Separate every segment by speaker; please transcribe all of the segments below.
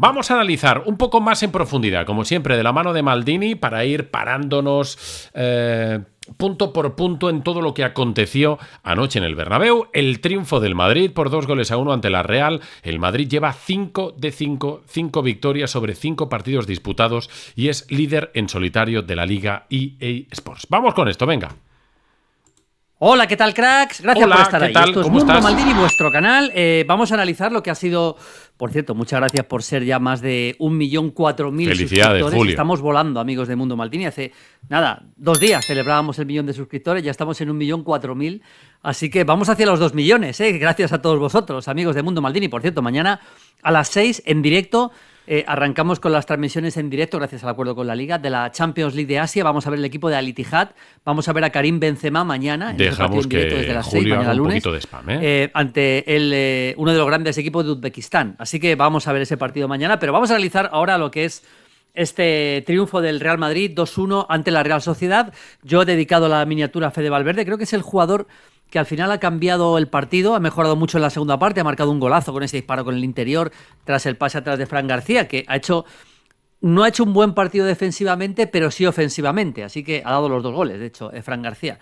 Speaker 1: Vamos a analizar un poco más en profundidad, como siempre, de la mano de Maldini para ir parándonos eh, punto por punto en todo lo que aconteció anoche en el Bernabéu. El triunfo del Madrid por dos goles a uno ante la Real. El Madrid lleva cinco de cinco, cinco victorias sobre cinco partidos disputados y es líder en solitario de la Liga EA Sports. Vamos con esto, venga.
Speaker 2: Hola, ¿qué tal, cracks? Gracias por estar ahí. Maldini, vuestro canal. Eh, vamos a analizar lo que ha sido por cierto, muchas gracias por ser ya más de un millón mil suscriptores. Julio. Estamos volando, amigos de Mundo Maldini. Hace nada, dos días celebrábamos el millón de suscriptores, ya estamos en un millón cuatro mil. Así que vamos hacia los dos millones, ¿eh? gracias a todos vosotros, amigos de Mundo Maldini. Por cierto, mañana a las seis, en directo eh, arrancamos con las transmisiones en directo, gracias al acuerdo con la Liga, de la Champions League de Asia. Vamos a ver el equipo de Alitijat. Vamos a ver a Karim Benzema mañana. En este que Julio un lunes, de spam, ¿eh? Eh, ante el, uno de los grandes equipos de Uzbekistán. Así que vamos a ver ese partido mañana. Pero vamos a realizar ahora lo que es este triunfo del Real Madrid 2-1 ante la Real Sociedad. Yo he dedicado la miniatura a Fede Valverde. Creo que es el jugador que al final ha cambiado el partido, ha mejorado mucho en la segunda parte, ha marcado un golazo con ese disparo con el interior tras el pase atrás de Fran García, que ha hecho no ha hecho un buen partido defensivamente, pero sí ofensivamente, así que ha dado los dos goles, de hecho, eh, Fran García.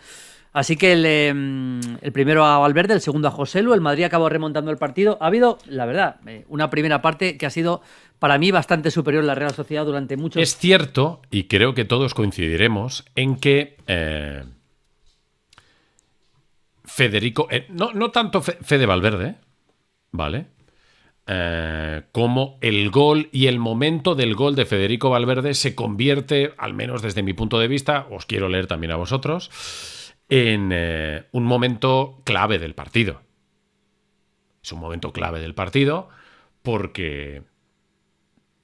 Speaker 2: Así que em, el, primero a Valverde, el segundo a José Lu, el Madrid acabó remontando el partido. Ha habido, la verdad, eh, una primera parte que ha sido para mí bastante superior a la Real Sociedad durante mucho tiempo.
Speaker 1: Es cierto, y creo que todos coincidiremos, en que eh, Federico, eh, no, tanto Fe, Fede Valverde, ¿vale? Eh, como el gol y el momento del gol de Federico Valverde se convierte, al menos desde mi punto de vista, os quiero leer también a vosotros, en eh, un momento clave del partido. Es un momento clave del partido porque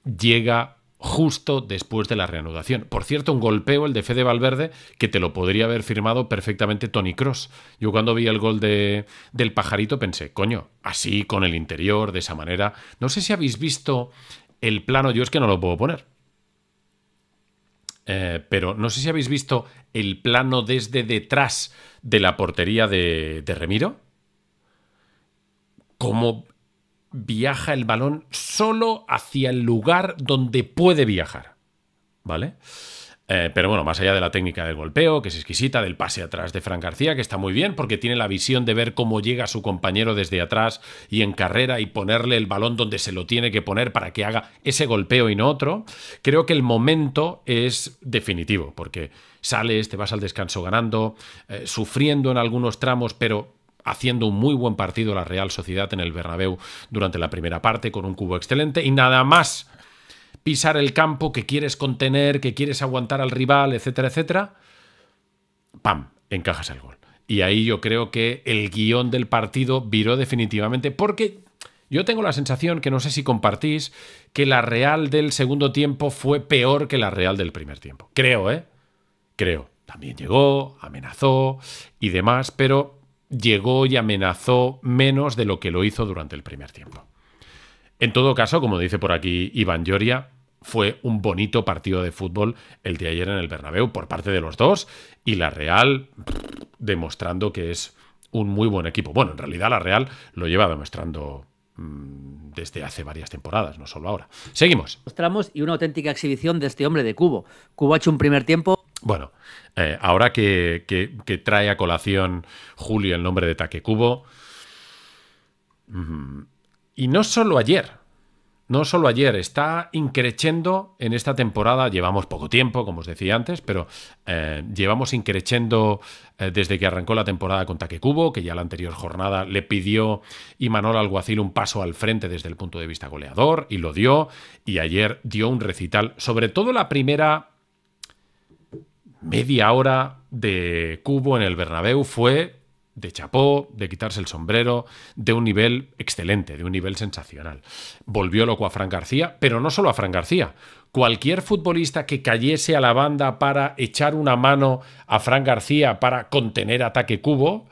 Speaker 1: llega justo después de la reanudación. Por cierto, un golpeo, el de Fede Valverde, que te lo podría haber firmado perfectamente Tony Cross. Yo cuando vi el gol de, del pajarito pensé, coño, así, con el interior, de esa manera. No sé si habéis visto el plano, yo es que no lo puedo poner. Eh, pero no sé si habéis visto el plano desde detrás de la portería de, de Remiro. Cómo viaja el balón solo hacia el lugar donde puede viajar. ¿Vale? Eh, pero bueno, más allá de la técnica del golpeo, que es exquisita, del pase atrás de Fran García, que está muy bien porque tiene la visión de ver cómo llega su compañero desde atrás y en carrera y ponerle el balón donde se lo tiene que poner para que haga ese golpeo y no otro, creo que el momento es definitivo porque sales, te vas al descanso ganando, eh, sufriendo en algunos tramos, pero haciendo un muy buen partido la Real Sociedad en el Bernabéu durante la primera parte con un cubo excelente y nada más pisar el campo que quieres contener, que quieres aguantar al rival, etcétera, etcétera, pam, encajas el gol. Y ahí yo creo que el guión del partido viró definitivamente porque yo tengo la sensación, que no sé si compartís, que la Real del segundo tiempo fue peor que la Real del primer tiempo. Creo, ¿eh? Creo. También llegó, amenazó y demás, pero llegó y amenazó menos de lo que lo hizo durante el primer tiempo. En todo caso, como dice por aquí Iván Lloria, fue un bonito partido de fútbol el de ayer en el Bernabéu por parte de los dos y la Real demostrando que es un muy buen equipo. Bueno, en realidad la Real lo lleva demostrando mm, desde hace varias temporadas, no solo ahora. Seguimos.
Speaker 2: Mostramos y una auténtica exhibición de este hombre de Cubo. Cubo ha hecho un primer tiempo
Speaker 1: bueno, eh, ahora que, trae a colación Julio el nombre de Takekubo. Mm, y no solo ayer. No solo ayer, está increchendo en esta temporada, llevamos poco tiempo, como os decía antes, pero eh, llevamos increchendo eh, desde que arrancó la temporada con Taquecubo, que ya la anterior jornada le pidió Imanol Alguacil un paso al frente desde el punto de vista goleador, y lo dio, y ayer dio un recital, sobre todo la primera media hora de Cubo en el Bernabéu fue de chapó, de quitarse el sombrero, de un nivel excelente, de un nivel sensacional. Volvió loco a Fran García, pero no solo a Fran García. Cualquier futbolista que cayese a la banda para echar una mano a Fran García para contener ataque cubo,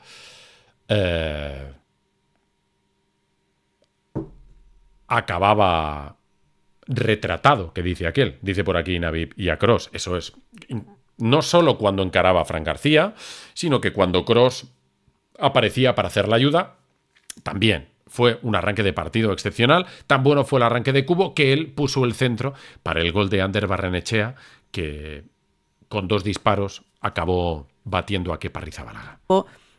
Speaker 1: eh, acababa retratado, que dice aquel, dice por aquí Navib y Cross. Eso es no solo cuando encaraba a Fran García, sino que cuando Cross aparecía para hacer la ayuda, también fue un arranque de partido excepcional. Tan bueno fue el arranque de Cubo que él puso el centro para el gol de Ander Barrenechea, que con dos disparos acabó batiendo a Kepa Rizabalaga.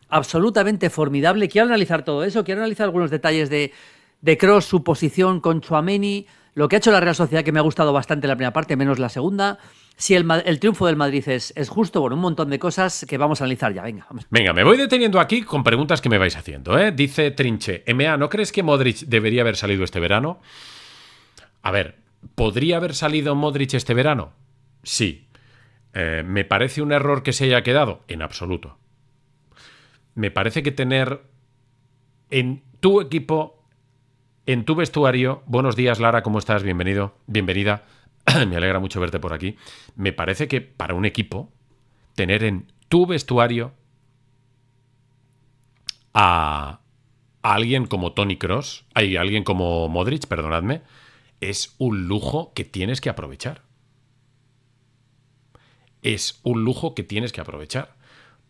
Speaker 2: Absolutamente formidable. Quiero analizar todo eso, quiero analizar algunos detalles de, de Cross, su posición con Chuameni, lo que ha hecho la Real Sociedad, que me ha gustado bastante la primera parte, menos la segunda si el, triunfo del Madrid es, justo, bueno, un montón de cosas que vamos a analizar ya. Venga,
Speaker 1: Venga, me voy deteniendo aquí con preguntas que me vais haciendo. ¿eh? Dice Trinche, MA, ¿no crees que Modric debería haber salido este verano? A ver, ¿podría haber salido Modric este verano? Sí. Eh, ¿Me parece un error que se haya quedado? En absoluto. Me parece que tener en tu equipo, en tu vestuario, buenos días Lara, ¿cómo estás? Bienvenido, bienvenida me alegra mucho verte por aquí. Me parece que para un equipo, tener en tu vestuario a alguien como Tony Cross, hay alguien como Modric, perdonadme, es un lujo que tienes que aprovechar. Es un lujo que tienes que aprovechar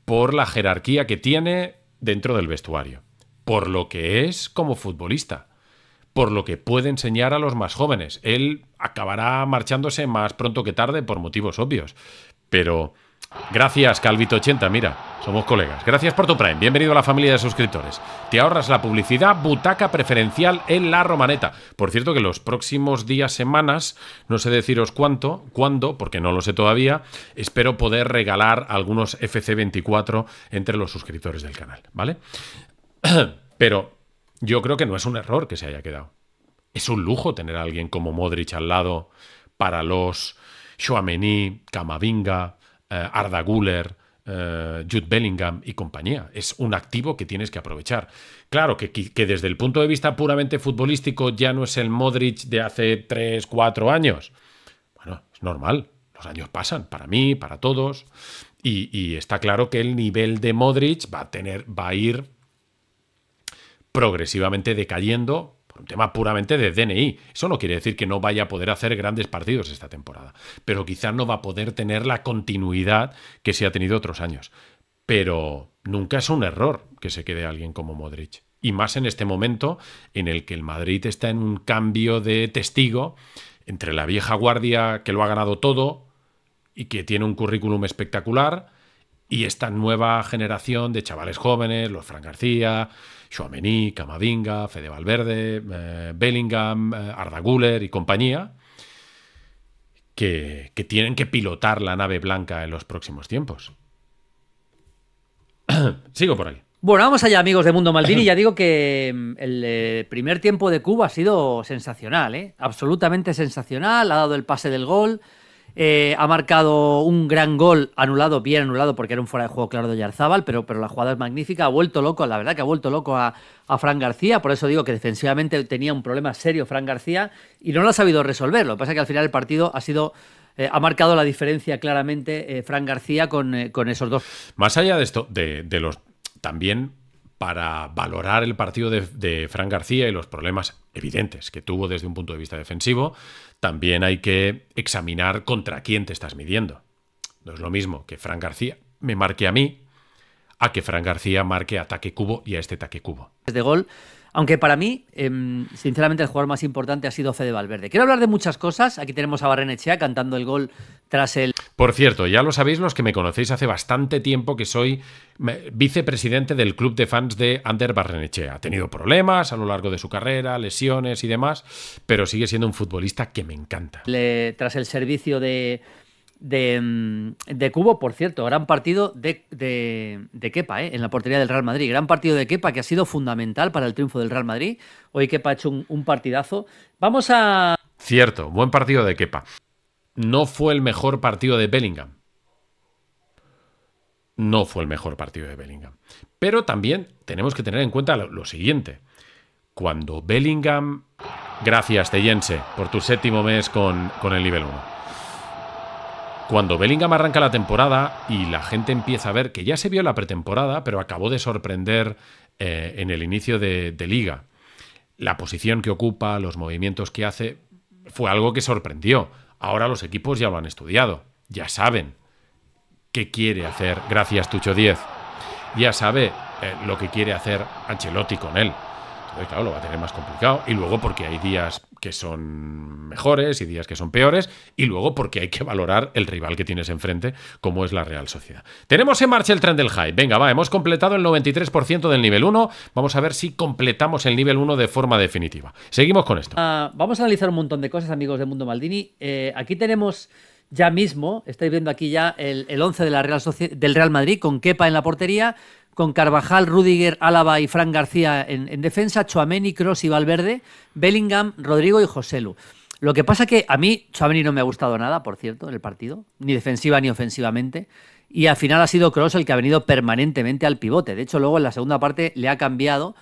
Speaker 1: por la jerarquía que tiene dentro del vestuario, por lo que es como futbolista por lo que puede enseñar a los más jóvenes. Él acabará marchándose más pronto que tarde por motivos obvios. Pero gracias, Calvito80, mira, somos colegas. Gracias por tu Prime, bienvenido a la familia de suscriptores. Te ahorras la publicidad, butaca preferencial en la Romaneta. Por cierto que los próximos días, semanas, no sé deciros cuánto, cuándo, porque no lo sé todavía, espero poder regalar algunos FC24 entre los suscriptores del canal, ¿vale? Pero yo creo que no es un error que se haya quedado. Es un lujo tener a alguien como Modric al lado para los Chouameni, Camavinga, eh, Arda Guller, eh, Jude Bellingham y compañía. Es un activo que tienes que aprovechar. Claro que, desde el punto de vista puramente futbolístico ya no es el Modric de hace 3, 4 años. Bueno, es normal. Los años pasan para mí, para todos. Y, y, está claro que el nivel de Modric va a tener, va a ir progresivamente decayendo por un tema puramente de DNI. Eso no quiere decir que no vaya a poder hacer grandes partidos esta temporada, pero quizás no va a poder tener la continuidad que se ha tenido otros años. Pero nunca es un error que se quede alguien como Modric. Y más en este momento en el que el Madrid está en un cambio de testigo entre la vieja guardia que lo ha ganado todo y que tiene un currículum espectacular, y esta nueva generación de chavales jóvenes, los Fran García, Chouameni, Camavinga, Fede Valverde, eh, Bellingham, eh, Arda Guller y compañía, que, tienen que pilotar la nave blanca en los próximos tiempos. Sigo por ahí.
Speaker 2: Bueno, vamos allá, amigos de Mundo Maldini. Ya digo que mm, el eh, primer tiempo de Cuba ha sido sensacional, ¿eh? absolutamente sensacional. Ha dado el pase del gol, eh, ha marcado un gran gol anulado, bien anulado, porque era un fuera de juego claro de Yarzábal, pero, pero la jugada es magnífica. Ha vuelto loco, la verdad que ha vuelto loco a, Fran García. Por eso digo que defensivamente tenía un problema serio Fran García y no lo ha sabido resolver. Lo que pasa es que al final el partido ha sido. Eh, ha marcado la diferencia claramente eh, Fran García
Speaker 1: con, con, esos dos. Más allá de esto, de los también para valorar el partido de, Fran García y los problemas evidentes que tuvo desde un punto de vista defensivo, también hay que examinar contra quién te estás midiendo. No es lo mismo que Fran García me marque a mí a que Fran García marque a Taque Cubo y a este Taque Cubo.
Speaker 2: gol, aunque para mí, em, sinceramente, el jugador más importante ha sido Fede Valverde. Quiero hablar de muchas cosas. Aquí tenemos a Barrenechea cantando el gol tras el.
Speaker 1: Por cierto, ya lo sabéis los que me conocéis hace bastante tiempo que soy vicepresidente del club de fans de Ander Barrenechea. Ha tenido problemas a lo largo de su carrera, lesiones y demás, pero sigue siendo un futbolista que me encanta.
Speaker 2: tras el servicio de Mm, de, Cubo, por cierto, gran partido de, de, Kepa, eh, en la portería del Real Madrid. Gran partido de Kepa que ha sido fundamental para el triunfo del Real Madrid. Hoy Kepa ha hecho un, partidazo. Vamos a.
Speaker 1: Cierto, buen partido de Kepa. No fue el mejor partido de Bellingham. No fue el mejor partido de Bellingham. Pero también tenemos que tener en cuenta lo, siguiente. Cuando Bellingham. Gracias, Teyense, por tu séptimo mes con, con el nivel 1. Cuando Bellingham arranca la temporada y la gente empieza a ver que ya se vio la pretemporada, pero acabó de sorprender eh, en el inicio de, liga. La posición que ocupa, los movimientos que hace, fue algo que sorprendió. Ahora los equipos ya lo han estudiado, ya saben qué quiere hacer gracias Tucho 10. Ya sabe eh, lo que quiere hacer Ancelotti con él. Entonces, claro, lo va a tener más complicado. Y luego porque hay días que son mejores y días que son peores, y luego porque hay que valorar el rival que tienes enfrente, como es la Real Sociedad. Tenemos en marcha el tren del hype. Venga, va, hemos completado el 93% del nivel 1. Vamos a ver si completamos el nivel 1 de forma definitiva. Seguimos con esto.
Speaker 2: Ah, vamos a analizar un montón de cosas, amigos de Mundo Maldini. Eh, aquí tenemos ya mismo, estáis viendo aquí ya el, el 11 de la Real del Real Madrid con Kepa en la portería, con Carvajal, Rudiger, Álava y Fran García en, defensa, y Cross y Valverde, Bellingham, Rodrigo y Joselu. Lo que pasa que a mí Choameni no me ha gustado nada, por cierto, en el partido, ni defensiva ni ofensivamente. Y al final ha sido Cross el que ha venido permanentemente al pivote. De hecho, luego en la segunda parte le ha cambiado.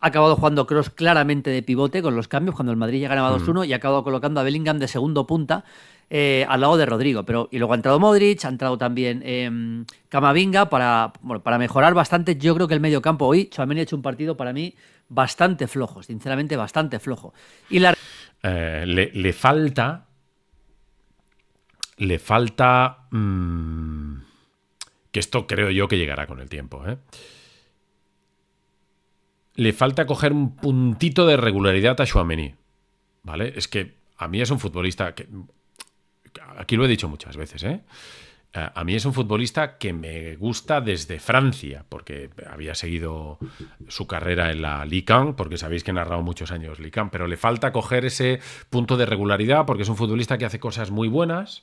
Speaker 2: Ha acabado jugando Cross claramente de pivote con los cambios, cuando el Madrid ya ganaba 2-1 mm. y ha acabado colocando a Bellingham de segundo punta. Eh, al lado de Rodrigo. Pero, y luego ha entrado Modric, ha entrado también em, Camavinga para, para mejorar bastante. Yo creo que el medio campo hoy, Chouameni ha hecho un partido para mí bastante flojo, sinceramente bastante flojo.
Speaker 1: Y eh, le, falta... Le falta... Mm, que esto creo yo que llegará con el tiempo. ¿eh? Le falta coger un puntito de regularidad a Chouameni. ¿Vale? Es que a mí es un futbolista que aquí lo he dicho muchas veces, ¿eh? ¿eh? A mí es un futbolista que me gusta desde Francia, porque había seguido su carrera en la Lican, porque sabéis que he narrado muchos años Lican, pero le falta coger ese punto de regularidad, porque es un futbolista que hace cosas muy buenas,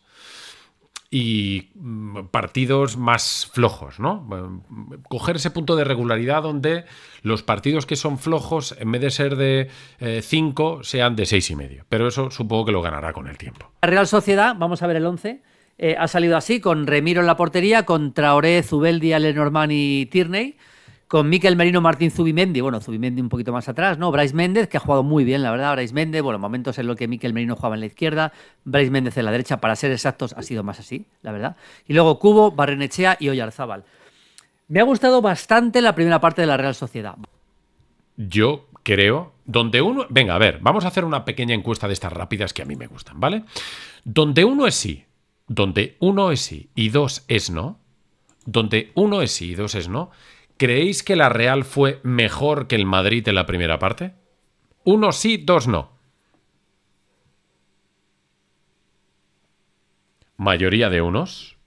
Speaker 1: y mm, partidos más flojos, ¿no? Coger ese punto de regularidad donde los partidos que son flojos, en vez de ser de 5, eh, sean de seis y medio. Pero eso supongo que lo ganará con el
Speaker 2: tiempo. La Real Sociedad, vamos a ver el 11, eh, ha salido así, con Remiro en la portería, con Traoré, Zubeldia, Lenormand y Tierney con Miquel Merino, Martín Zubimendi, bueno, Zubimendi un poquito más atrás, ¿no? Bryce Méndez, que ha jugado muy bien, la verdad, Bryce Méndez, bueno, momentos en los que Miquel Merino jugaba en la izquierda, Bryce Méndez en la derecha, para ser exactos, ha sido más así, la verdad. Y luego Cubo, Barrenechea y Oyarzábal. Me ha gustado bastante la primera parte de la Real Sociedad.
Speaker 1: Yo creo, donde uno... Venga, a ver, vamos a hacer una pequeña encuesta de estas rápidas que a mí me gustan, ¿vale? Donde uno es sí, donde uno es sí y dos es no, donde uno es sí y dos es no, ¿Creéis que la Real fue mejor que el Madrid en la primera parte? Uno sí, dos no. Mayoría de unos.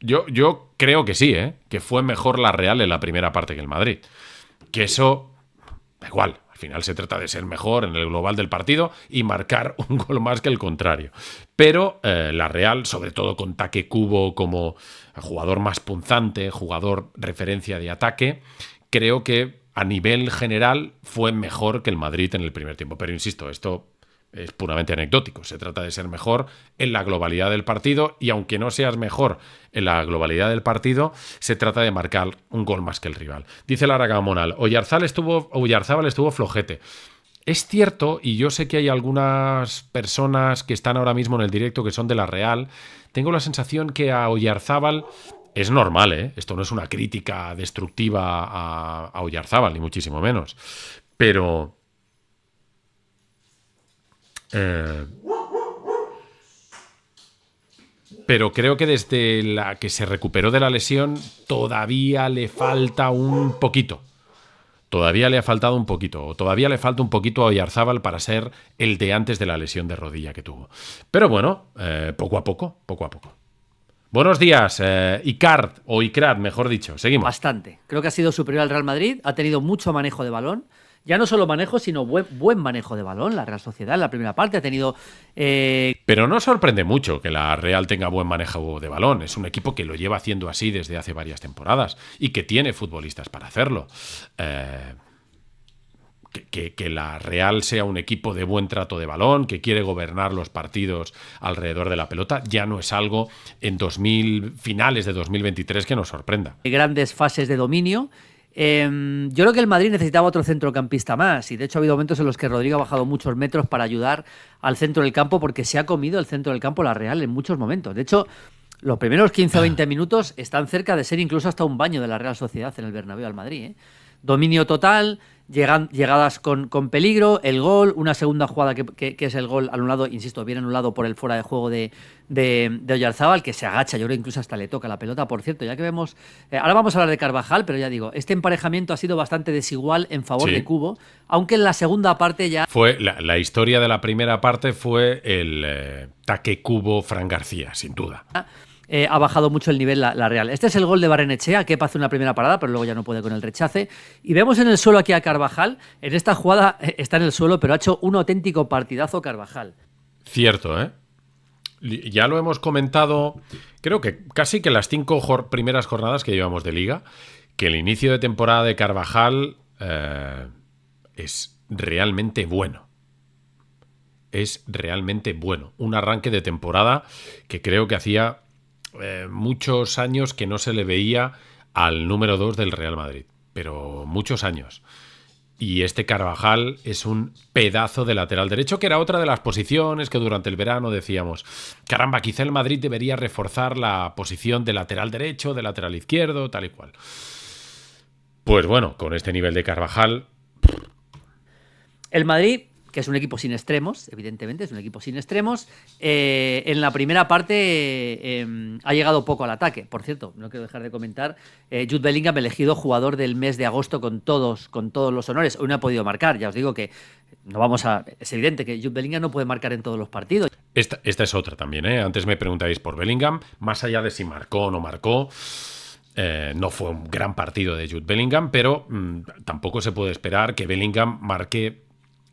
Speaker 1: Yo, yo creo que sí, ¿eh? Que fue mejor la Real en la primera parte que el Madrid. Que eso... Da igual, al final se trata de ser mejor en el global del partido y marcar un gol más que el contrario. Pero eh, la Real, sobre todo con Taque Cubo como jugador más punzante, jugador referencia de ataque, creo que a nivel general fue mejor que el Madrid en el primer tiempo. Pero insisto, esto es puramente anecdótico. Se trata de ser mejor en la globalidad del partido y aunque no seas mejor en la globalidad del partido, se trata de marcar un gol más que el rival. Dice Lara Gamonal, Oyarzabal estuvo, estuvo flojete. Es cierto, y yo sé que hay algunas personas que están ahora mismo en el directo que son de la Real, tengo la sensación que a Oyarzábal es normal, ¿eh? esto no es una crítica destructiva a, a Oyarzábal, ni muchísimo menos, pero eh, pero creo que desde la que se recuperó de la lesión todavía le falta un poquito. Todavía le ha faltado un poquito, o todavía le falta un poquito a Oyarzábal para ser el de antes de la lesión de rodilla que tuvo. Pero bueno, eh, poco a poco, poco a poco. Buenos días, eh, Icard, o Icrad, mejor dicho. Seguimos. Bastante.
Speaker 2: Creo que ha sido superior al Real Madrid, ha tenido mucho manejo de balón ya no solo manejo, sino buen, manejo de balón. La Real Sociedad en la primera parte ha tenido...
Speaker 1: Eh, Pero no sorprende mucho que la Real tenga buen manejo de balón. Es un equipo que lo lleva haciendo así desde hace varias temporadas y que tiene futbolistas para hacerlo. Eh, que, la Real sea un equipo de buen trato de balón, que quiere gobernar los partidos alrededor de la pelota, ya no es algo en 2000, finales de 2023 que nos sorprenda. Grandes fases de dominio
Speaker 2: Em, yo creo que el Madrid
Speaker 1: necesitaba otro centrocampista
Speaker 2: más y de hecho ha habido momentos en los que Rodrigo ha bajado muchos metros para ayudar al centro del campo porque se ha comido el centro del campo la Real en muchos momentos. De hecho, los primeros 15 o 20 ah. minutos están cerca de ser incluso hasta un baño de la Real Sociedad en el Bernabéu al Madrid. ¿eh? Dominio total, llegadas con, con, peligro, el gol, una segunda jugada que, es el gol un lado, insisto, bien anulado por el fuera de juego de, de, que se agacha, yo creo incluso hasta le toca la pelota, por cierto, ya que vemos, eh, ahora vamos a hablar de Carvajal, pero ya digo, este emparejamiento ha sido bastante desigual en favor de Cubo, aunque en la segunda parte ya...
Speaker 1: Fue la, historia de la primera parte fue el eh, taque Cubo-Fran García, sin duda.
Speaker 2: Eh, ha bajado mucho el nivel la, Real. Este es el gol de Barrenechea, que hace una primera parada, pero luego ya no puede con el rechace. Y vemos en el suelo aquí a Carvajal. En esta jugada eh, está en el suelo, pero ha hecho un auténtico partidazo Carvajal.
Speaker 1: Cierto, ¿eh? Ya lo hemos comentado, creo que casi que las cinco primeras jornadas que llevamos de liga, que el inicio de temporada de Carvajal eh, es realmente bueno es realmente bueno. Un arranque de temporada que creo que hacía eh, muchos años que no se le veía al número 2 del Real Madrid, pero muchos años. Y este Carvajal es un pedazo de lateral derecho, que era otra de las posiciones que durante el verano decíamos, caramba, quizá el Madrid debería reforzar la posición de lateral derecho, de lateral izquierdo, tal y cual. Pues bueno, con este nivel de Carvajal...
Speaker 2: El Madrid que es un equipo sin extremos, evidentemente, es un equipo sin extremos. Eh, en la primera parte em, ha llegado poco al ataque, por cierto, no quiero dejar de comentar. Eh, Jude Bellingham elegido jugador del mes de agosto con todos, con todos los honores. Hoy no ha podido marcar, ya os digo que no vamos a. Es evidente que Jude Bellingham no puede marcar en todos los partidos.
Speaker 1: Esta, es otra también, ¿eh? Antes me preguntáis por Bellingham, más allá de si marcó o no marcó. no fue un gran partido de Jude Bellingham, pero mm, tampoco se puede esperar que Bellingham marque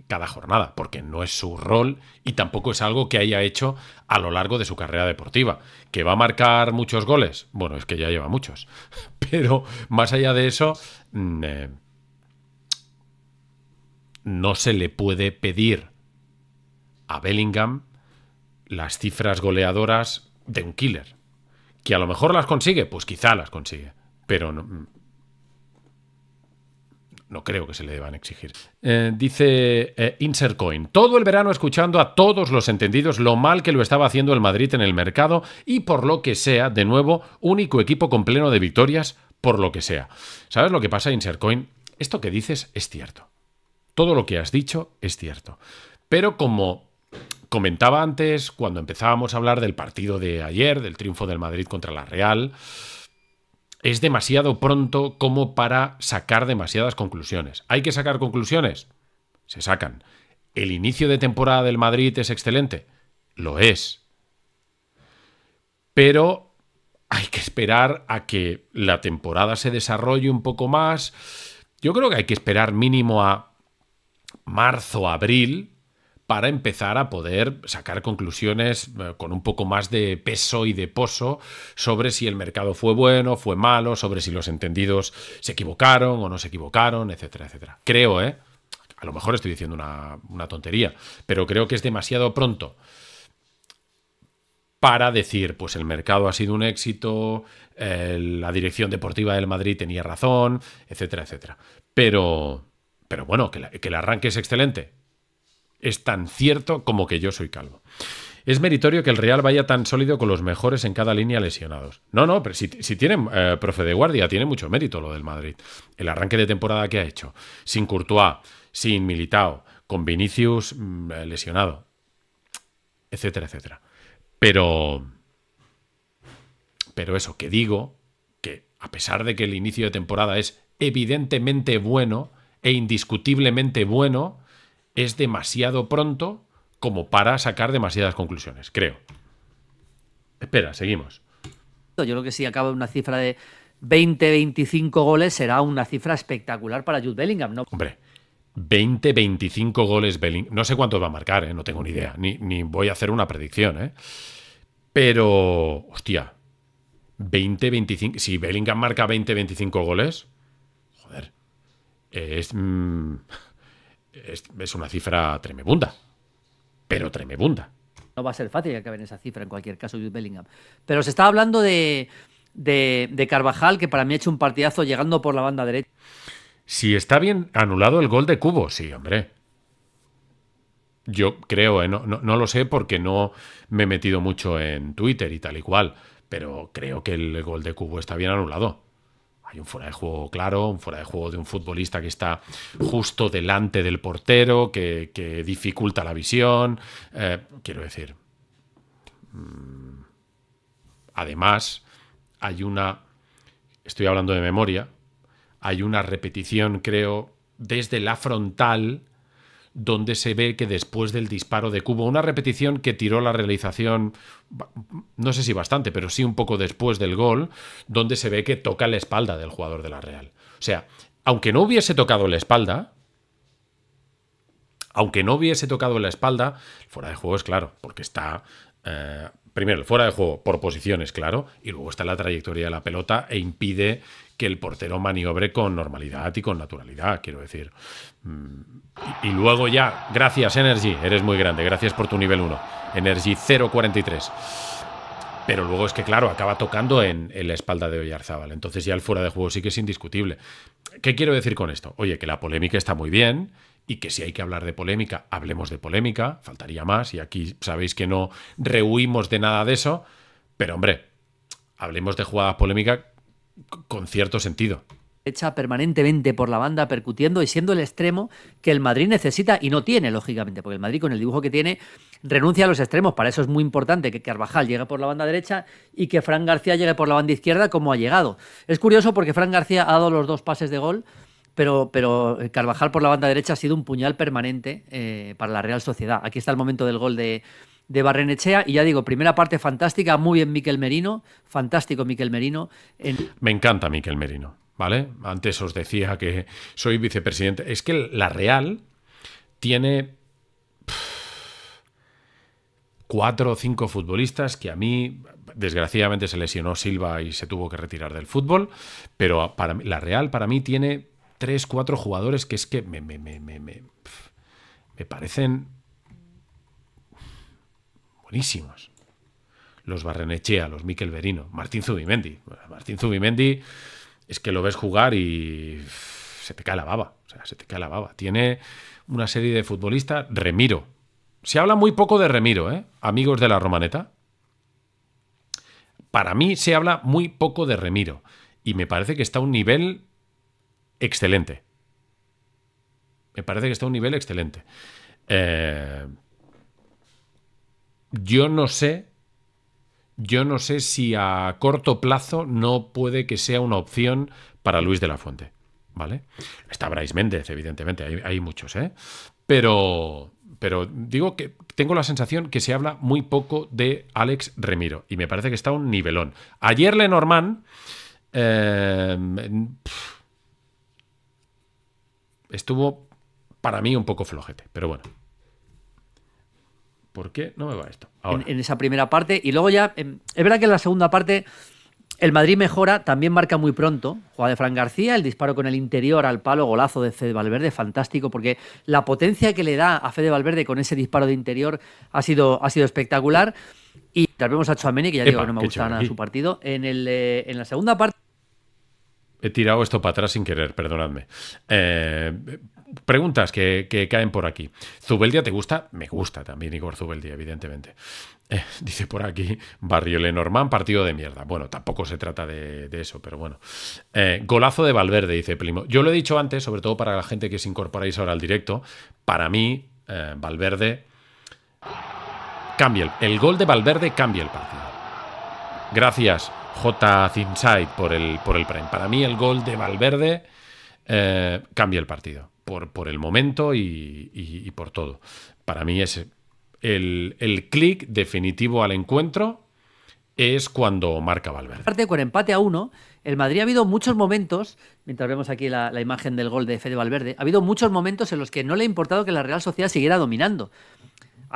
Speaker 1: cada jornada, porque no es su rol y tampoco es algo que haya hecho a lo largo de su carrera deportiva. ¿Que va a marcar muchos goles? Bueno, es que ya lleva muchos. Pero más allá de eso, mm, eh, no se le puede pedir a Bellingham las cifras goleadoras de un killer. Que a lo mejor las consigue, pues quizá las consigue, pero no, mm, no creo que se le deban exigir. Eh, dice eh, Insercoin, todo el verano escuchando a todos los entendidos lo mal que lo estaba haciendo el Madrid en el mercado y por lo que sea, de nuevo, único equipo con pleno de victorias, por lo que sea. ¿Sabes lo que pasa, Insercoin? Esto que dices es cierto. Todo lo que has dicho es cierto. Pero como comentaba antes, cuando empezábamos a hablar del partido de ayer, del triunfo del Madrid contra la Real, es demasiado pronto como para sacar demasiadas conclusiones. ¿Hay que sacar conclusiones? Se sacan. ¿El inicio de temporada del Madrid es excelente? Lo es. Pero hay que esperar a que la temporada se desarrolle un poco más. Yo creo que hay que esperar mínimo a marzo, abril, para empezar a poder sacar conclusiones eh, con un poco más de peso y de poso sobre si el mercado fue bueno, fue malo, sobre si los entendidos se equivocaron o no se equivocaron, etcétera, etcétera. Creo, ¿eh? A lo mejor estoy diciendo una, tontería, pero creo que es demasiado pronto para decir, pues el mercado ha sido un éxito, eh, la dirección deportiva del Madrid tenía razón, etcétera, etcétera. Pero, pero bueno, que el arranque es excelente, es tan cierto como que yo soy calvo. Es meritorio que el Real vaya tan sólido con los mejores en cada línea lesionados. No, no, pero si, si tienen eh, profe de guardia, tiene mucho mérito lo del Madrid. El arranque de temporada que ha hecho, sin Courtois, sin Militao, con Vinicius mm, eh, lesionado, etcétera, etcétera. Pero. Pero eso, que digo que a pesar de que el inicio de temporada es evidentemente bueno e indiscutiblemente bueno, es demasiado pronto como para sacar demasiadas conclusiones, creo. Espera, seguimos.
Speaker 2: Yo creo que si acaba una cifra de 20, 25 goles será una cifra espectacular para Jude Bellingham, ¿no?
Speaker 1: Hombre, 20, 25 goles Bellingham. No sé cuántos va a marcar, ¿eh? no tengo ni idea, ni, voy a hacer una predicción, ¿eh? Pero, hostia, 20, 25. Si Bellingham marca 20, 25 goles, joder, es. Mm, es, una cifra tremebunda, pero tremebunda.
Speaker 2: No va a ser fácil acabar en esa cifra, en cualquier caso, Jude Bellingham. Pero se está hablando de, de, Carvajal, que para mí ha hecho un partidazo llegando por la banda derecha.
Speaker 1: Si está bien anulado el gol de Cubo, sí, hombre. Yo creo, eh, no, no, lo sé porque no me he metido mucho en Twitter y tal y cual, pero creo que el gol de Cubo está bien anulado hay un fuera de juego claro, un fuera de juego de un futbolista que está justo delante del portero, que, dificulta la visión. Eh, quiero decir, mm, además, hay una, estoy hablando de memoria, hay una repetición, creo, desde la frontal donde se ve que después del disparo de Cubo, una repetición que tiró la realización, no sé si bastante, pero sí un poco después del gol, donde se ve que toca la espalda del jugador de la Real. O sea, aunque no hubiese tocado la espalda, aunque no hubiese tocado la espalda, fuera de juego es claro, porque está eh, primero, el fuera de juego por posiciones, claro, y luego está la trayectoria de la pelota e impide que el portero maniobre con normalidad y con naturalidad, quiero decir. Mm, y, luego ya, gracias Energy, eres muy grande, gracias por tu nivel 1, Energy 043. Pero luego es que, claro, acaba tocando en, en la espalda de Oyarzábal. Entonces ya el fuera de juego sí que es indiscutible. ¿Qué quiero decir con esto? Oye, que la polémica está muy bien, y que si hay que hablar de polémica, hablemos de polémica, faltaría más, y aquí sabéis que no rehuimos de nada de eso, pero hombre, hablemos de jugadas polémicas con cierto sentido.
Speaker 2: Hecha permanentemente por la banda, percutiendo y siendo el extremo que el Madrid necesita y no tiene, lógicamente, porque el Madrid con el dibujo que tiene renuncia a los extremos. Para eso es muy importante que Carvajal llegue por la banda derecha y que Fran García llegue por la banda izquierda como ha llegado. Es curioso porque Fran García ha dado los dos pases de gol pero, eh, Carvajal por la banda derecha ha sido un puñal permanente eh, para la Real Sociedad. Aquí está el momento del gol de, de Barrenechea. Y ya digo, primera parte fantástica, muy bien Miquel Merino, fantástico Miquel Merino.
Speaker 1: Me encanta Miquel Merino, ¿vale? Antes os decía que soy vicepresidente. Es que la Real tiene cuatro o cinco futbolistas que a mí, desgraciadamente, se lesionó Silva y se tuvo que retirar del fútbol, pero la Real para mí tiene tres, cuatro jugadores que es que me, me, me, me parecen buenísimos. Los Barrenechea, los Miquel Verino, Martín Zubimendi. Martín Zubimendi es que lo ves jugar y se te cae la baba. O sea, se te cae la baba. Tiene una serie de futbolistas. Remiro. Se habla muy poco de Remiro, ¿eh? Amigos de la Romaneta. Para mí se habla muy poco de Remiro. Y me parece que está a un nivel excelente. Me parece que está a un nivel excelente. Eh, yo no sé, yo no sé si a corto plazo no puede que sea una opción para Luis de la Fuente, ¿vale? Está Bryce Méndez, evidentemente, hay, muchos, ¿eh? Pero, pero digo que tengo la sensación que se habla muy poco de Alex Remiro y me parece que está a un nivelón. Ayer Lenormand... Eh, estuvo para mí un poco flojete, pero bueno. ¿Por qué no me va esto? En, esa
Speaker 2: primera parte y luego ya, em, es verdad que en la segunda parte el Madrid mejora, también marca muy pronto. Juega de Fran García, el disparo con el interior al palo, golazo de Fede Valverde, fantástico, porque la potencia que le da a Fede Valverde con ese disparo de interior ha sido, ha sido espectacular. Y tal a Chouameni, que ya digo que no me gusta nada su partido. En, el, eh, en la segunda parte
Speaker 1: He tirado esto para atrás sin querer, perdonadme. Eh, preguntas que, caen por aquí. ¿Zubeldia te gusta? Me gusta también Igor Zubeldia, evidentemente. Eh, dice por aquí, Barrio Lenormand, partido de mierda. Bueno, tampoco se trata de, eso, pero bueno. Eh, golazo de Valverde, dice Primo. Yo lo he dicho antes, sobre todo para la gente que se incorporáis ahora al directo. Para mí, Valverde cambia el, el gol de Valverde cambia el partido. Gracias. J. Inside por el, por el Prime. Para mí el gol de Valverde eh, cambia el partido, por, por el momento y, por todo. Para mí es el, clic definitivo al encuentro es cuando marca Valverde.
Speaker 2: Aparte, con empate a uno, el Madrid ha habido muchos momentos, mientras vemos aquí la, la, imagen del gol de Fede Valverde, ha habido muchos momentos en los que no le ha importado que la Real Sociedad siguiera dominando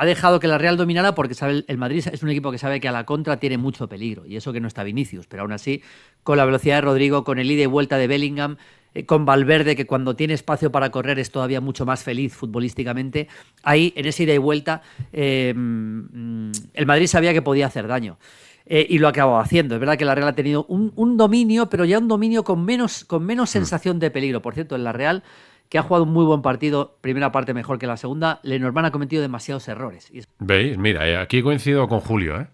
Speaker 2: ha dejado que la Real dominara porque sabe el Madrid es un equipo que sabe que a la contra tiene mucho peligro y eso que no está Vinicius, pero aún así con la velocidad de Rodrigo, con el ida y vuelta de Bellingham, eh, con Valverde que cuando tiene espacio para correr es todavía mucho más feliz futbolísticamente, ahí en ese ida y vuelta eh, mm, el Madrid sabía que podía hacer daño. Eh, y lo ha acabado haciendo. Es verdad que la Real ha tenido un, dominio, pero ya un dominio con menos, con menos hmm. sensación de peligro. Por cierto, en la Real que ha jugado un muy buen partido, primera parte mejor que la segunda, Lenormand ha cometido demasiados errores.
Speaker 1: ¿Veis? Mira, eh, aquí coincido con Julio. Eh.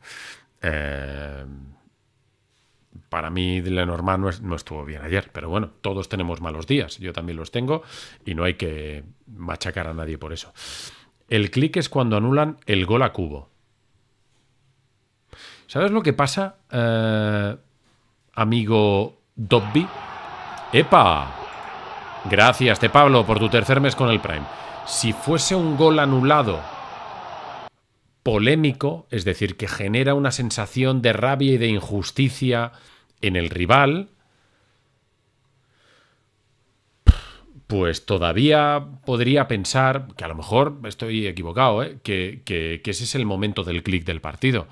Speaker 1: Eh, para mí Lenormand no, estuvo bien ayer, pero bueno, todos tenemos malos días, yo también los tengo y no hay que machacar a nadie por eso. El clic es cuando anulan el gol a cubo. ¿Sabes lo que pasa, amigo Dobby? ¡Epa! Gracias, Te Pablo, por tu tercer mes con el Prime. Si fuese un gol anulado polémico, es decir, que genera una sensación de rabia y de injusticia en el rival, pues todavía podría pensar, que a lo mejor estoy equivocado, ¿eh? que, que, ese es el momento del clic del partido.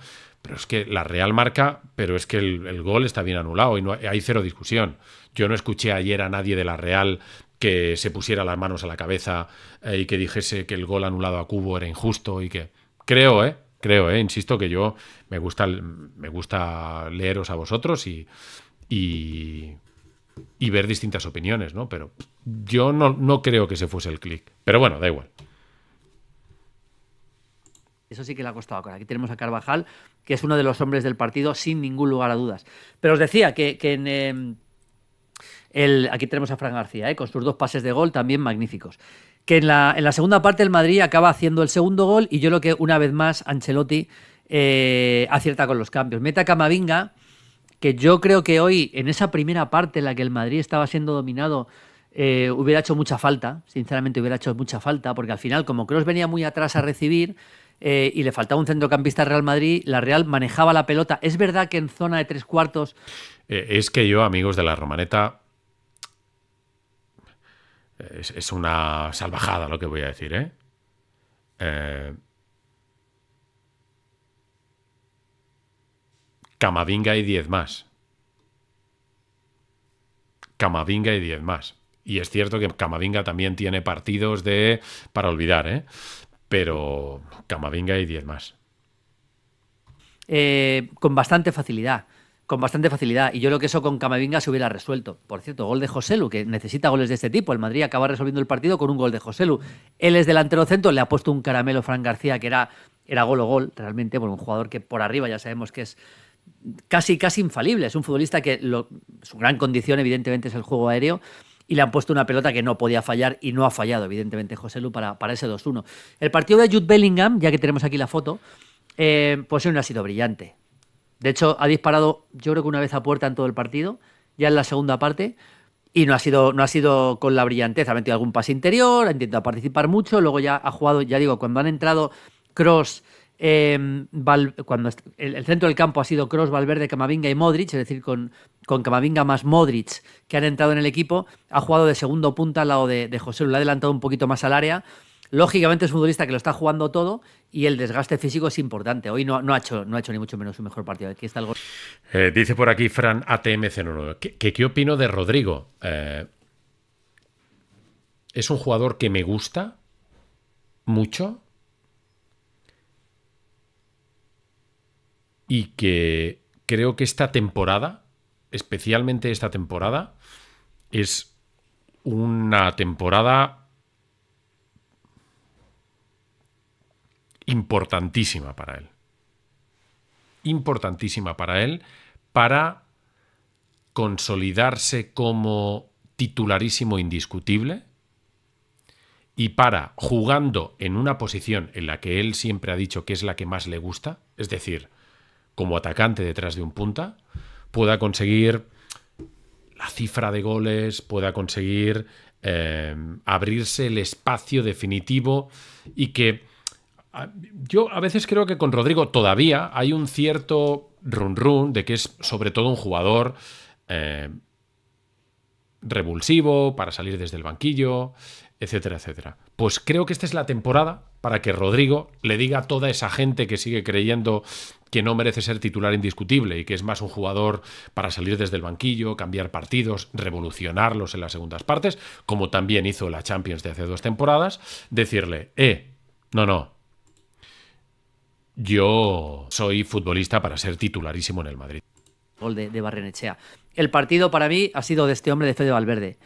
Speaker 1: Pero es que la Real marca, pero es que el, gol está bien anulado y no, hay cero discusión. Yo no escuché ayer a nadie de la Real que se pusiera las manos a la cabeza eh, y que dijese que el gol anulado a Cubo era injusto y que... Creo, ¿eh? Creo, ¿eh? Insisto que yo me gusta, me gusta leeros a vosotros y, y, ver distintas opiniones, ¿no? Pero yo no, creo que se fuese el clic. Pero bueno, da igual.
Speaker 2: Eso sí que le ha costado. Aquí tenemos a Carvajal, que es uno de los hombres del partido, sin ningún lugar a dudas. Pero os decía que, em, aquí tenemos a Fran García, eh, con sus dos pases de gol también magníficos. Que en la, segunda parte el Madrid acaba haciendo el segundo gol y yo lo que una vez más Ancelotti eh, acierta con los cambios. Meta Camavinga, que yo creo que hoy, en esa primera parte en la que el Madrid estaba siendo dominado, eh, hubiera hecho mucha falta, sinceramente hubiera hecho mucha falta, porque al final, como Cross venía muy atrás a recibir, eh, y le faltaba un centrocampista al Real Madrid, la Real manejaba la pelota. ¿Es verdad que en zona de tres cuartos...
Speaker 1: Eh, es que yo, amigos de la Romaneta, es, una salvajada lo que voy a decir, ¿eh? eh Camavinga y 10 más. Camavinga y 10 más. Y es cierto que Camavinga también tiene partidos de. para olvidar, ¿eh? pero Camavinga y 10 más.
Speaker 2: Eh, con bastante facilidad. Con bastante facilidad. Y yo creo que eso con Camavinga se hubiera resuelto. Por cierto, gol de Joselu, que necesita goles de este tipo. El Madrid acaba resolviendo el partido con un gol de Joselu. Él es delantero centro, le ha puesto un caramelo Fran García, que era, era gol o gol, realmente. Bueno, un jugador que por arriba ya sabemos que es casi, casi infalible. Es un futbolista que lo, su gran condición, evidentemente, es el juego aéreo y le han puesto una pelota que no podía fallar y no ha fallado, evidentemente, José Lu para, para ese 2-1. El partido de Jude Bellingham, ya que tenemos aquí la foto, eh, pues no ha sido brillante. De hecho, ha disparado yo creo que una vez a puerta en todo el partido, ya en la segunda parte, y no ha sido, no ha sido con la brillantez. Ha metido algún pase interior, ha intentado participar mucho, luego ya ha jugado, ya digo, cuando han entrado Cross Em, cuando el, centro del campo ha sido Cross, Valverde, Camavinga y Modric, es decir, con, con Camavinga más Modric que han entrado en el equipo, ha jugado de segundo punta al lado de, José, lo ha adelantado un poquito más al área. Lógicamente es un futbolista que lo está jugando todo y el desgaste físico es importante. Hoy no, ha, hecho, ni mucho menos su mejor partido. Aquí está el
Speaker 1: eh, dice por aquí Fran atm 9 que, qué opino de Rodrigo. Eh, es un jugador que me gusta mucho, y que creo que esta temporada, especialmente esta temporada, es una temporada importantísima para él. Importantísima para él para consolidarse como titularísimo indiscutible y para jugando en una posición en la que él siempre ha dicho que es la que más le gusta, es decir, como atacante detrás de un punta, pueda conseguir la cifra de goles, pueda conseguir eh, abrirse el espacio definitivo y que yo a veces creo que con Rodrigo todavía hay un cierto run run de que es sobre todo un jugador eh, revulsivo para salir desde el banquillo, etcétera, etcétera. Pues creo que esta es la temporada para que Rodrigo le diga a toda esa gente que sigue creyendo que no merece ser titular indiscutible y que es más un jugador para salir desde el banquillo, cambiar partidos, revolucionarlos en las segundas partes, como también hizo la Champions de hace dos temporadas, decirle, eh, no, no, yo soy futbolista para ser titularísimo en el Madrid.
Speaker 2: Gol de, El partido para mí ha sido de este hombre de Fede Valverde.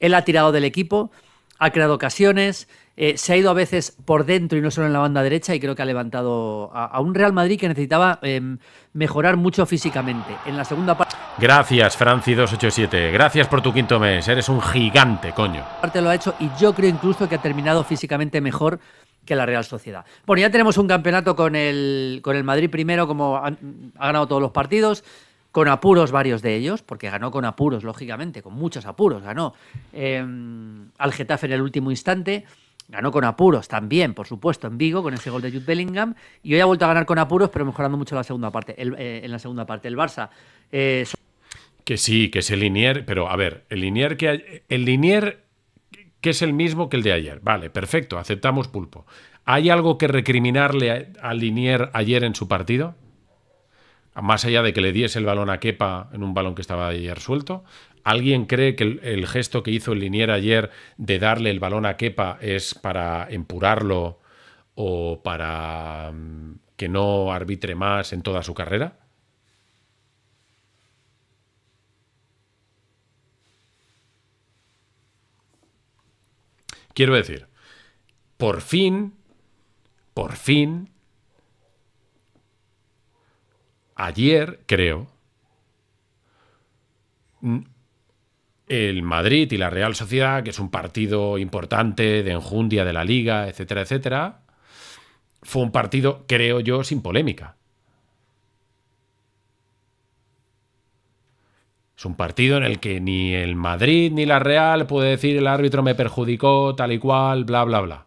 Speaker 2: Él ha tirado del equipo, ha creado ocasiones, eh, se ha ido a veces por dentro y no solo en la banda derecha y creo que ha levantado a, un Real Madrid que necesitaba em, mejorar mucho físicamente. En la segunda parte...
Speaker 1: Gracias, Franci287. Gracias por tu quinto mes. Eres un gigante, coño.
Speaker 2: Parte lo ha hecho y yo creo incluso que ha terminado físicamente mejor que la Real Sociedad. Bueno, ya tenemos un campeonato con el, con el Madrid primero, como ha ganado todos los partidos con apuros varios de ellos, porque ganó con apuros, lógicamente, con muchos apuros. Ganó em, al Getafe en el último instante, ganó con apuros también, por supuesto, en Vigo, con ese gol de Jude Bellingham, y hoy ha vuelto a ganar con apuros, pero mejorando mucho la segunda parte, el, eh, en la segunda parte. El Barça...
Speaker 1: Eh, que sí, que es el Linier, pero a ver, el Linier que el que es el mismo que el de ayer. Vale, perfecto, aceptamos pulpo. ¿Hay algo que recriminarle al a Linier ayer en su partido? más allá de que le diese el balón a Kepa en un balón que estaba ayer suelto, ¿alguien cree que el, gesto que hizo el Linier ayer de darle el balón a Kepa es para empurarlo o para mm, que no arbitre más en toda su carrera? Quiero decir, por fin, por fin, ayer, creo, el Madrid y la Real Sociedad, que es un partido importante de enjundia de la liga, etcétera, etcétera, fue un partido, creo yo, sin polémica. Es un partido en el que ni el Madrid ni la Real puede decir el árbitro me perjudicó, tal y cual, bla, bla, bla.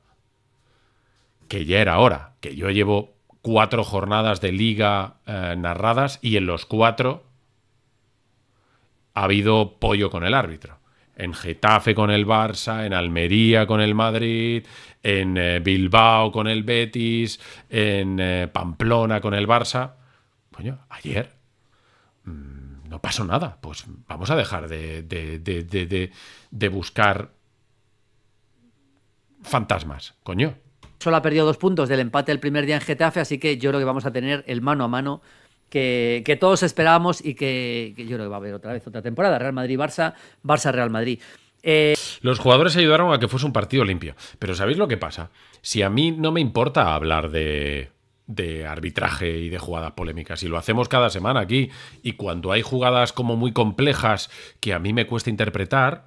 Speaker 1: Que ya era hora, que yo llevo cuatro jornadas de liga eh, narradas y en los cuatro ha habido pollo con el árbitro. En Getafe con el Barça, en Almería con el Madrid, en eh, Bilbao con el Betis, en eh, Pamplona con el Barça. Coño, ayer mm, no pasó nada. Pues vamos a dejar de, de, de buscar fantasmas, coño
Speaker 2: solo ha perdido dos puntos del empate el primer día en Getafe, así que yo creo que vamos a tener el mano a mano que, todos esperábamos y que, yo creo que va a haber otra vez otra temporada. Real Madrid-Barça, Barça-Real Madrid. Eh, Los
Speaker 1: jugadores ayudaron a que fuese un partido limpio, pero ¿sabéis lo que pasa? Si a mí no me importa hablar de de arbitraje y de jugadas polémicas. Y lo hacemos cada semana aquí. Y cuando hay jugadas como muy complejas que a mí me cuesta interpretar,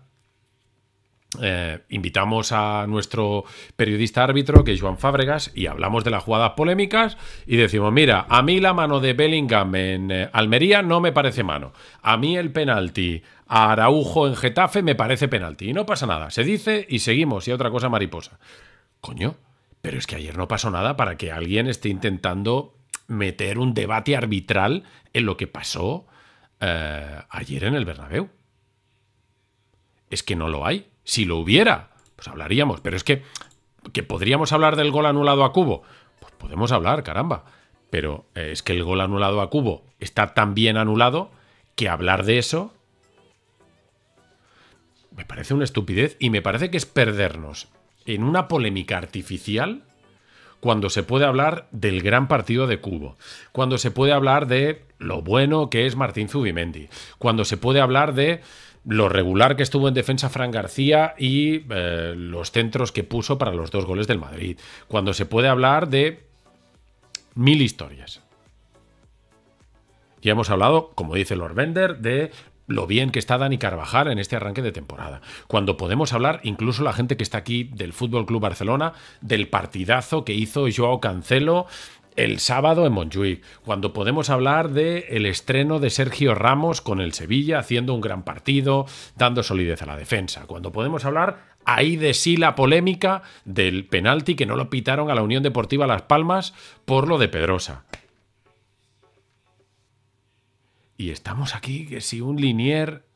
Speaker 1: eh, invitamos a nuestro periodista árbitro, que es Joan Fábregas, y hablamos de las jugadas polémicas y decimos, mira, a mí la mano de Bellingham en eh, Almería no me parece mano. A mí el penalti a Araujo en Getafe me parece penalti. Y no pasa nada. Se dice y seguimos y otra cosa mariposa. Coño, pero es que ayer no pasó nada para que alguien esté intentando meter un debate arbitral en lo que pasó eh, ayer en el Bernabéu. Es que no lo hay. Si lo hubiera, pues hablaríamos. Pero es que, que podríamos hablar del gol anulado a Cubo. Pues podemos hablar, caramba. Pero eh, es que el gol anulado a Cubo está tan bien anulado que hablar de eso me parece una estupidez y me parece que es perdernos en una polémica artificial cuando se puede hablar del gran partido de Cubo, cuando se puede hablar de lo bueno que es Martín Zubimendi, cuando se puede hablar de lo regular que estuvo en defensa Fran García y eh, los centros que puso para los dos goles del Madrid. Cuando se puede hablar de mil historias. Ya hemos hablado, como dice Lord Bender, de lo bien que está Dani Carvajal en este arranque de temporada. Cuando podemos hablar, incluso la gente que está aquí del Fútbol Club Barcelona, del partidazo que hizo Joao Cancelo el sábado en Montjuic, cuando podemos hablar de el estreno de Sergio Ramos con el Sevilla haciendo un gran partido, dando solidez a la defensa, cuando podemos hablar ahí de sí la polémica del penalti que no lo pitaron a la Unión Deportiva Las Palmas por lo de Pedrosa. Y estamos aquí que si un Linier